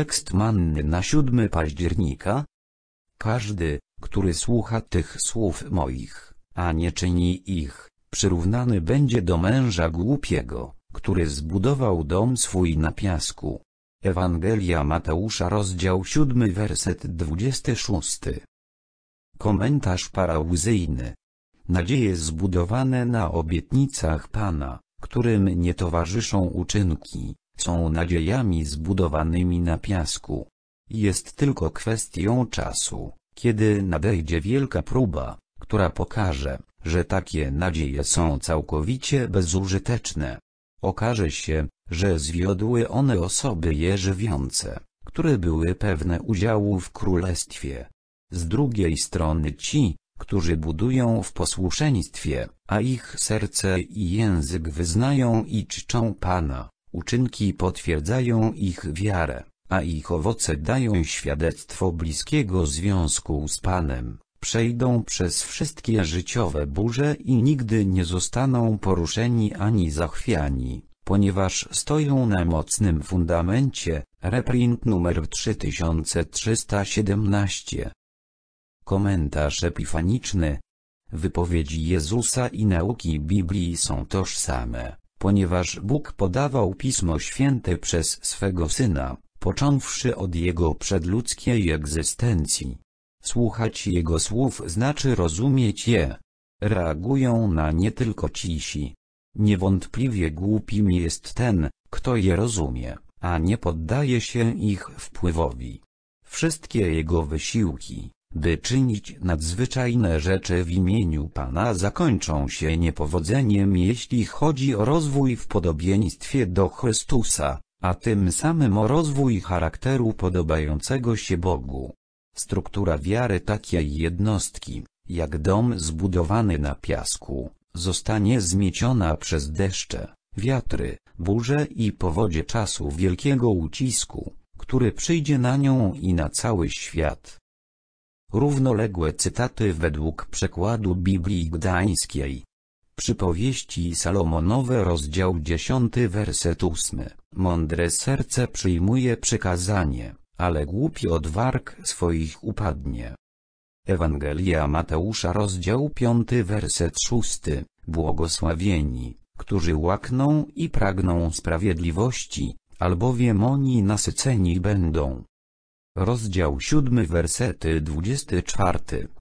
Tekst manny na 7 października. Każdy, który słucha tych słów moich, a nie czyni ich, przyrównany będzie do męża głupiego, który zbudował dom swój na piasku. Ewangelia Mateusza rozdział 7 werset 26. Komentarz parałzyjny Nadzieje zbudowane na obietnicach Pana, którym nie towarzyszą uczynki są nadziejami zbudowanymi na piasku. Jest tylko kwestią czasu, kiedy nadejdzie wielka próba, która pokaże, że takie nadzieje są całkowicie bezużyteczne. Okaże się, że zwiodły one osoby je żywiące, które były pewne udziału w królestwie. Z drugiej strony ci, którzy budują w posłuszeństwie, a ich serce i język wyznają i czczą Pana, Uczynki potwierdzają ich wiarę, a ich owoce dają świadectwo bliskiego związku z Panem. Przejdą przez wszystkie życiowe burze i nigdy nie zostaną poruszeni ani zachwiani, ponieważ stoją na mocnym fundamencie. Reprint numer 3317 Komentarz epifaniczny Wypowiedzi Jezusa i nauki Biblii są tożsame ponieważ Bóg podawał Pismo Święte przez swego Syna, począwszy od Jego przedludzkiej egzystencji. Słuchać Jego słów znaczy rozumieć je. Reagują na nie tylko cisi. Niewątpliwie głupim jest ten, kto je rozumie, a nie poddaje się ich wpływowi. Wszystkie jego wysiłki, by czynić nadzwyczajne rzeczy w imieniu Pana zakończą się niepowodzeniem jeśli chodzi o rozwój w podobieństwie do Chrystusa, a tym samym o rozwój charakteru podobającego się Bogu. Struktura wiary takiej jednostki, jak dom zbudowany na piasku, zostanie zmieciona przez deszcze, wiatry, burze i powodzie czasu wielkiego ucisku, który przyjdzie na nią i na cały świat. Równoległe cytaty według przekładu Biblii Gdańskiej. Przypowieści Salomonowe rozdział 10 werset 8. Mądre serce przyjmuje przykazanie, ale głupi warg swoich upadnie. Ewangelia Mateusza rozdział 5 werset 6. Błogosławieni, którzy łakną i pragną sprawiedliwości, albowiem oni nasyceni będą. Rozdział 7 wersety 24,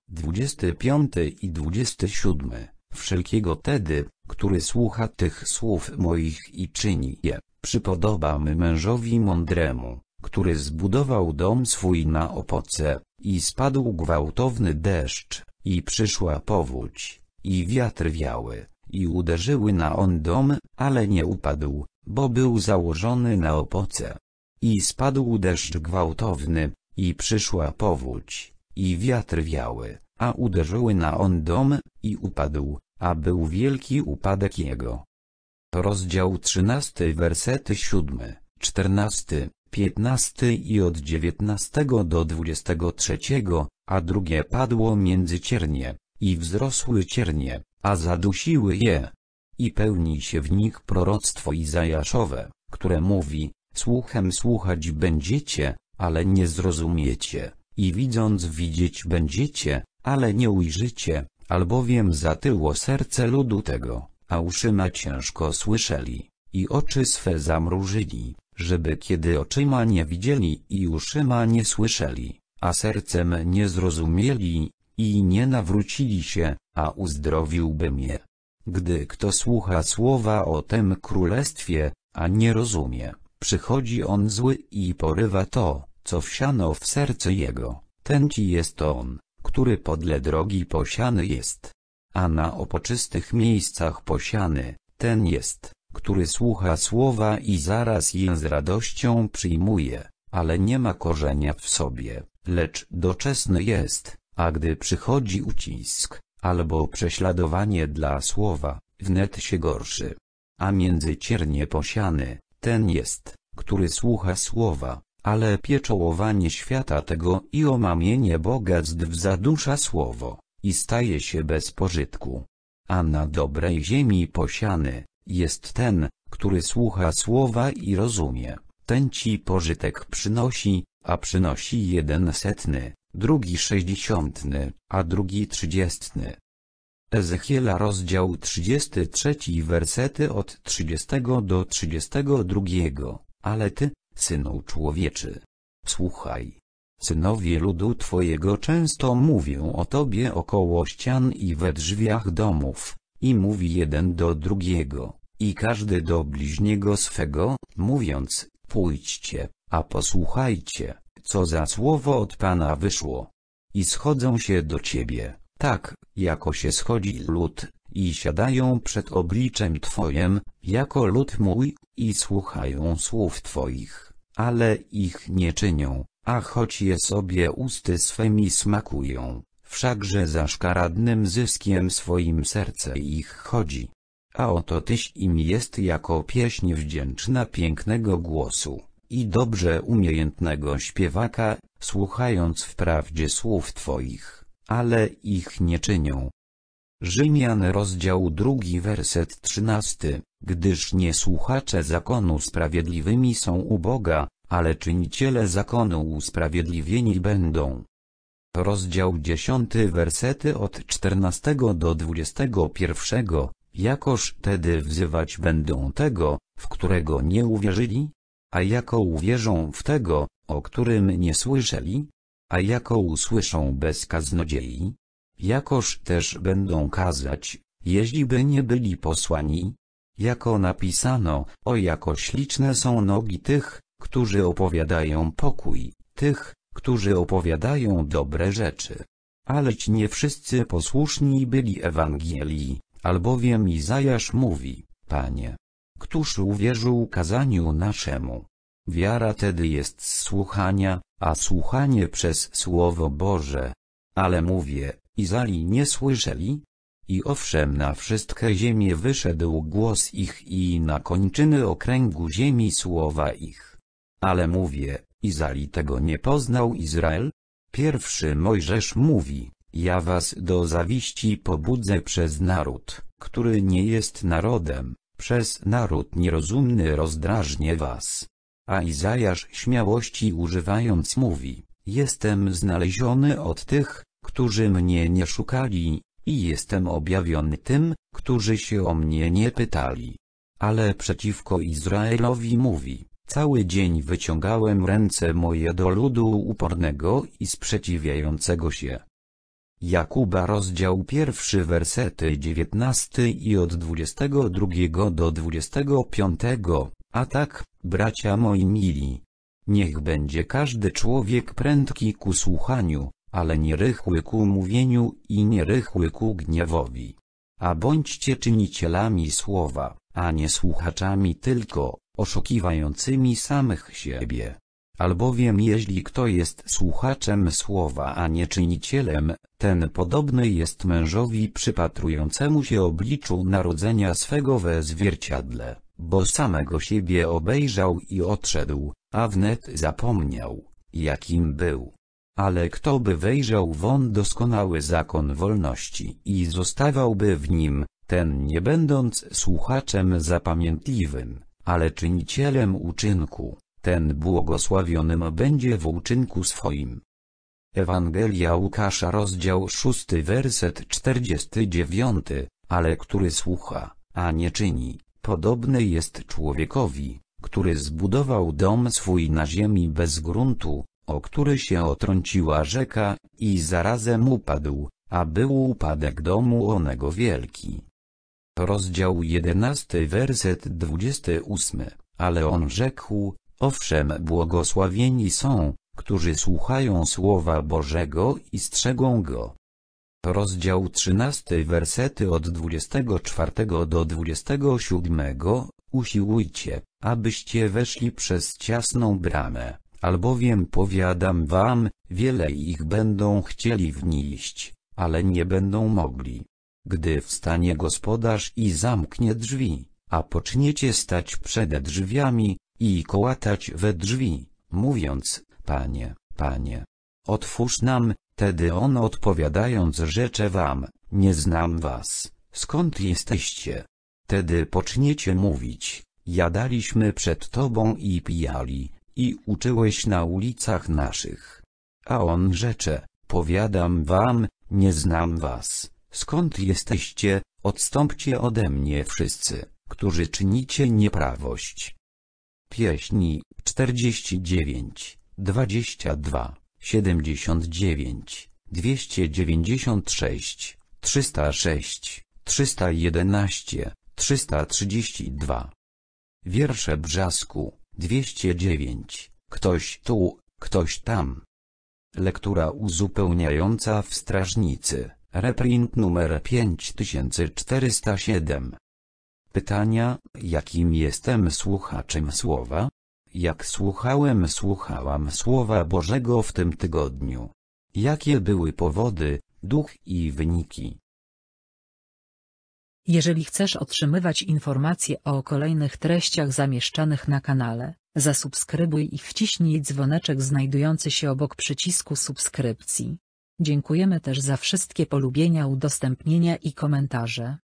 25 i 27. Wszelkiego tedy, który słucha tych słów moich i czyni je, przypodobamy mężowi mądremu, który zbudował dom swój na opoce, i spadł gwałtowny deszcz, i przyszła powódź, i wiatr wiały, i uderzyły na on dom, ale nie upadł, bo był założony na opoce. I spadł deszcz gwałtowny, i przyszła powódź, i wiatr wiały, a uderzyły na on dom, i upadł, a był wielki upadek jego. Rozdział 13 wersety 7, 14, 15 i od 19 do 23, a drugie padło między ciernie, i wzrosły ciernie, a zadusiły je. I pełni się w nich proroctwo Izajaszowe, które mówi, Słuchem słuchać będziecie, ale nie zrozumiecie, i widząc widzieć będziecie, ale nie ujrzycie, albowiem zatyło serce ludu tego, a uszy ma ciężko słyszeli, i oczy swe zamrużyli, żeby kiedy oczyma nie widzieli i uszyma nie słyszeli, a sercem nie zrozumieli, i nie nawrócili się, a uzdrowiłbym je. Gdy kto słucha słowa o tym królestwie, a nie rozumie, Przychodzi on zły i porywa to, co wsiano w serce jego, ten ci jest on, który podle drogi posiany jest. A na opoczystych miejscach posiany, ten jest, który słucha słowa i zaraz je z radością przyjmuje, ale nie ma korzenia w sobie, lecz doczesny jest, a gdy przychodzi ucisk, albo prześladowanie dla słowa, wnet się gorszy. A między ciernie posiany, ten jest, który słucha słowa, ale pieczołowanie świata tego i omamienie bogactw zadusza słowo, i staje się bez pożytku. A na dobrej ziemi posiany, jest ten, który słucha słowa i rozumie, ten ci pożytek przynosi, a przynosi jeden setny, drugi sześćdziesiątny, a drugi trzydziestny. Ezechiela rozdział 33 wersety od 30 do 32. Ale ty, synu człowieczy, słuchaj. Synowie ludu twojego często mówią o tobie około ścian i we drzwiach domów, i mówi jeden do drugiego, i każdy do bliźniego swego, mówiąc, pójdźcie, a posłuchajcie, co za słowo od Pana wyszło. I schodzą się do ciebie, tak, jako się schodzi lud, i siadają przed obliczem Twoim, jako lud mój, i słuchają słów Twoich, ale ich nie czynią, a choć je sobie usty swemi smakują, wszakże za szkaradnym zyskiem swoim serce ich chodzi. A oto Tyś im jest jako pieśń wdzięczna pięknego głosu, i dobrze umiejętnego śpiewaka, słuchając wprawdzie słów Twoich ale ich nie czynią. Rzymian rozdział 2 werset 13, gdyż nie słuchacze zakonu sprawiedliwymi są u Boga, ale czyniciele zakonu usprawiedliwieni będą. Rozdział 10 wersety od 14 do 21, jakoż tedy wzywać będą tego, w którego nie uwierzyli? A jako uwierzą w tego, o którym nie słyszeli? A jako usłyszą bez kaznodziei? Jakoż też będą kazać, jeździby nie byli posłani? Jako napisano, o jako śliczne są nogi tych, którzy opowiadają pokój, tych, którzy opowiadają dobre rzeczy. Aleć nie wszyscy posłuszni byli Ewangelii, albowiem Izajasz mówi, Panie, któż uwierzył kazaniu naszemu? Wiara tedy jest z słuchania, a słuchanie przez Słowo Boże. Ale mówię, Izali nie słyszeli? I owszem na wszystkie ziemie wyszedł głos ich i na kończyny okręgu ziemi słowa ich. Ale mówię, Izali tego nie poznał Izrael? Pierwszy Mojżesz mówi, ja was do zawiści pobudzę przez naród, który nie jest narodem, przez naród nierozumny rozdrażnię was. A Izajasz śmiałości używając mówi, jestem znaleziony od tych, którzy mnie nie szukali, i jestem objawiony tym, którzy się o mnie nie pytali. Ale przeciwko Izraelowi mówi, cały dzień wyciągałem ręce moje do ludu upornego i sprzeciwiającego się. Jakuba rozdział pierwszy wersety 19 i od 22 do 25. A tak, bracia moi mili. Niech będzie każdy człowiek prędki ku słuchaniu, ale nie rychły ku mówieniu i nie rychły ku gniewowi. A bądźcie czynicielami słowa, a nie słuchaczami tylko, oszukiwającymi samych siebie. Albowiem jeśli kto jest słuchaczem słowa a nie czynicielem, ten podobny jest mężowi przypatrującemu się obliczu narodzenia swego we zwierciadle bo samego siebie obejrzał i odszedł, a wnet zapomniał, jakim był. Ale kto by wejrzał on doskonały zakon wolności i zostawałby w nim, ten nie będąc słuchaczem zapamiętliwym, ale czynicielem uczynku, ten błogosławionym będzie w uczynku swoim. Ewangelia Łukasza rozdział 6 werset 49, ale który słucha, a nie czyni, Podobny jest człowiekowi, który zbudował dom swój na ziemi bez gruntu, o który się otrąciła rzeka, i zarazem upadł, a był upadek domu onego wielki. Rozdział 11 werset 28, ale on rzekł, owszem błogosławieni są, którzy słuchają Słowa Bożego i strzegą Go. Rozdział 13 wersety od 24 do 27 Usiłujcie, abyście weszli przez ciasną bramę, albowiem powiadam wam, wiele ich będą chcieli wnieść, ale nie będą mogli. Gdy wstanie gospodarz i zamknie drzwi, a poczniecie stać przed drzwiami, i kołatać we drzwi, mówiąc, Panie, Panie, otwórz nam, Wtedy on odpowiadając rzecze wam, nie znam was, skąd jesteście? Tedy poczniecie mówić, jadaliśmy przed tobą i pijali, i uczyłeś na ulicach naszych. A on rzecze, powiadam wam, nie znam was, skąd jesteście, odstąpcie ode mnie wszyscy, którzy czynicie nieprawość. Pieśni 49, 22 79, 296, 306, 311, 332. Wiersze Brzasku, 209, ktoś tu, ktoś tam. Lektura uzupełniająca w strażnicy, reprint numer 5407. Pytania, jakim jestem słuchaczem słowa? Jak słuchałem słuchałam Słowa Bożego w tym tygodniu. Jakie były powody, duch i wyniki? Jeżeli chcesz otrzymywać informacje o kolejnych treściach zamieszczanych na kanale, zasubskrybuj i wciśnij dzwoneczek znajdujący się obok przycisku subskrypcji. Dziękujemy też za wszystkie polubienia, udostępnienia i komentarze.